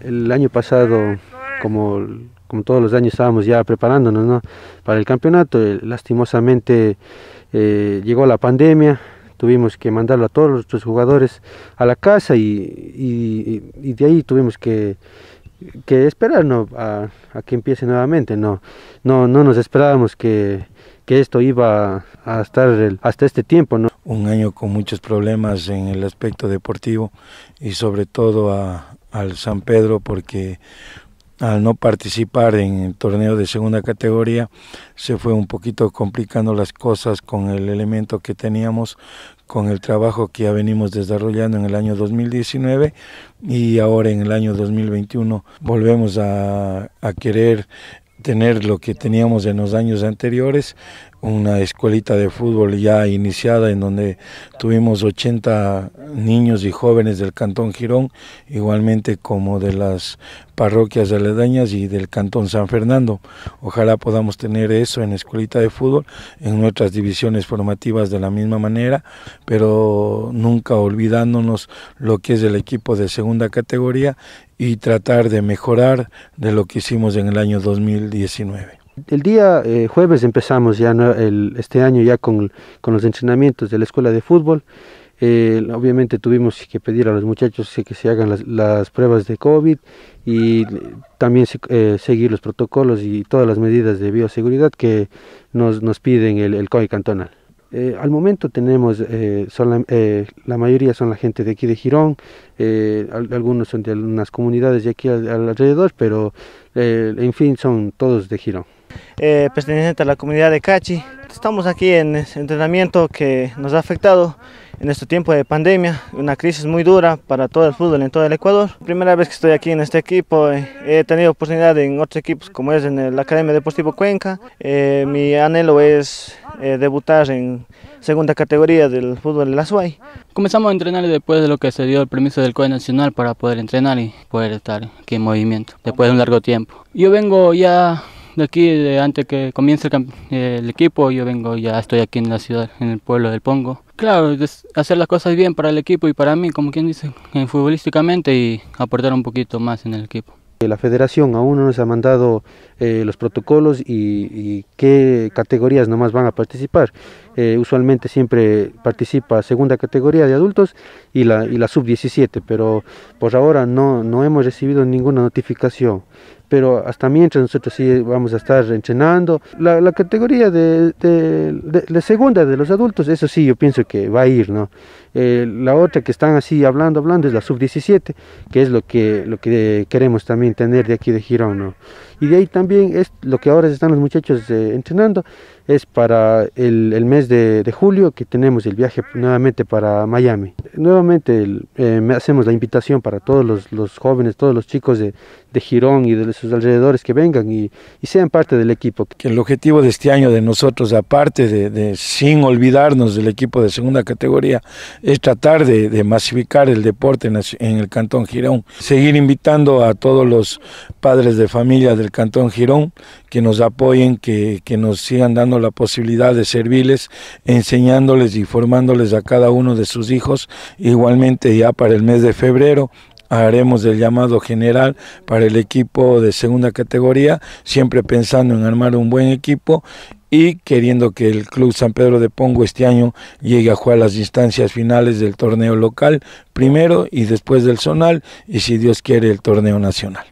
El año pasado, como, como todos los años, estábamos ya preparándonos para el campeonato. Eh, lastimosamente eh, llegó la pandemia, tuvimos que mandarlo a todos nuestros jugadores a la casa y, de ahí tuvimos que, que esperar a, que empiece nuevamente. No, no, no nos esperábamos que, esto iba a estar hasta este tiempo. ¿no? Un año con muchos problemas en el aspecto deportivo y sobre todo a, al San Pedro porque al no participar en el torneo de segunda categoría se fue un poquito complicando las cosas con el elemento que teníamos con el trabajo que ya venimos desarrollando en el año 2019 y ahora en el año 2021 volvemos a, a querer tener lo que teníamos en los años anteriores una escuelita de fútbol ya iniciada en donde tuvimos 80 niños y jóvenes del Cantón Girón, igualmente como de las parroquias aledañas y del Cantón San Fernando. Ojalá podamos tener eso en escuelita de fútbol, en nuestras divisiones formativas de la misma manera, pero nunca olvidándonos lo que es el equipo de segunda categoría y tratar de mejorar de lo que hicimos en el año 2019. El día eh, jueves empezamos ya este año ya con, los entrenamientos de la escuela de fútbol. Eh, obviamente tuvimos que pedir a los muchachos que se hagan las, pruebas de COVID y también eh, seguir los protocolos y todas las medidas de bioseguridad que nos, nos piden el, el COI cantonal. al momento tenemos, son la, mayoría son la gente de aquí de Girón, algunos son de algunas comunidades de aquí alrededor, pero en fin son todos de Girón. Eh, perteneciente a la comunidad de Cachi. Estamos aquí en este entrenamiento que nos ha afectado en este tiempo de pandemia, una crisis muy dura para todo el fútbol en todo el Ecuador. Primera vez que estoy aquí en este equipo, eh, he tenido oportunidad en otros equipos como es en la Academia Deportivo Cuenca. Eh, mi anhelo es debutar en segunda categoría del fútbol de la SUAI. Comenzamos a entrenar después de lo que se dio el permiso del COE Nacional para poder entrenar y poder estar aquí en movimiento después de un largo tiempo. Yo vengo ya de aquí, de antes que comience el, equipo, yo vengo, ya estoy aquí en la ciudad, en el pueblo del Pongo. Claro, hacer las cosas bien para el equipo y para mí, como quien dice, futbolísticamente y aportar un poquito más en el equipo. Eh, la federación aún no nos ha mandado eh, los protocolos y, qué categorías nomás van a participar. Eh, usualmente siempre participa segunda categoría de adultos y la, y la sub-17, pero por ahora no, no hemos recibido ninguna notificación pero hasta mientras nosotros sí vamos a estar entrenando. La, categoría de, la segunda de los adultos, eso sí, yo pienso que va a ir, ¿no? Eh, la otra que están así hablando, hablando es la sub-17, que es lo que, lo que queremos también tener de aquí de Girón. Y de ahí también es lo que ahora están los muchachos eh, entrenando, es para el, mes de, julio que tenemos el viaje nuevamente para Miami. Nuevamente eh, hacemos la invitación para todos los, los jóvenes, todos los chicos de, de, Girón y de sus alrededores que vengan y, sean parte del equipo. Que el objetivo de este año de nosotros, aparte de, de sin olvidarnos del equipo de segunda categoría, es tratar de, masificar el deporte en, el Cantón Girón. Seguir invitando a todos los padres de familia del Cantón Girón que nos apoyen, que, que nos sigan dando la posibilidad de servirles, enseñándoles y formándoles a cada uno de sus hijos. Igualmente ya para el mes de febrero haremos el llamado general para el equipo de segunda categoría, siempre pensando en armar un buen equipo y queriendo que el Club San Pedro de Pongo este año llegue a jugar las instancias finales del torneo local primero y después del zonal y si Dios quiere el torneo nacional.